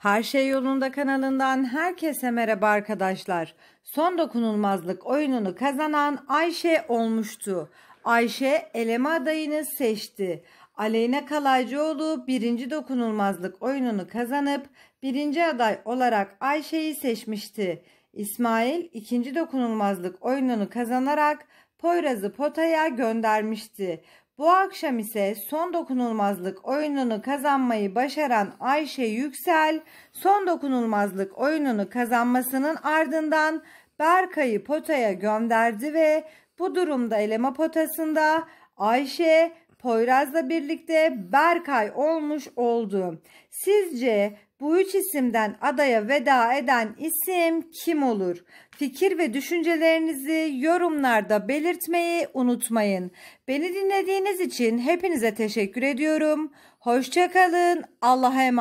Her Şey Yolunda kanalından herkese merhaba arkadaşlar. Son dokunulmazlık oyununu kazanan Ayşe olmuştu. Ayşe eleme adayını seçti. Aleyna Kalaycıoğlu birinci dokunulmazlık oyununu kazanıp birinci aday olarak Ayşe'yi seçmişti. İsmail ikinci dokunulmazlık oyununu kazanarak Poyraz'ı potaya göndermişti. Bu akşam ise son dokunulmazlık oyununu kazanmayı başaran Ayşe Yüksel son dokunulmazlık oyununu kazanmasının ardından Berkay'ı potaya gönderdi ve bu durumda eleme potasında Ayşe Poyraz'la birlikte Berkay olmuş oldu. Sizce bu üç isimden adaya veda eden isim kim olur? Fikir ve düşüncelerinizi yorumlarda belirtmeyi unutmayın. Beni dinlediğiniz için hepinize teşekkür ediyorum. Hoşçakalın. Allah'a emanet.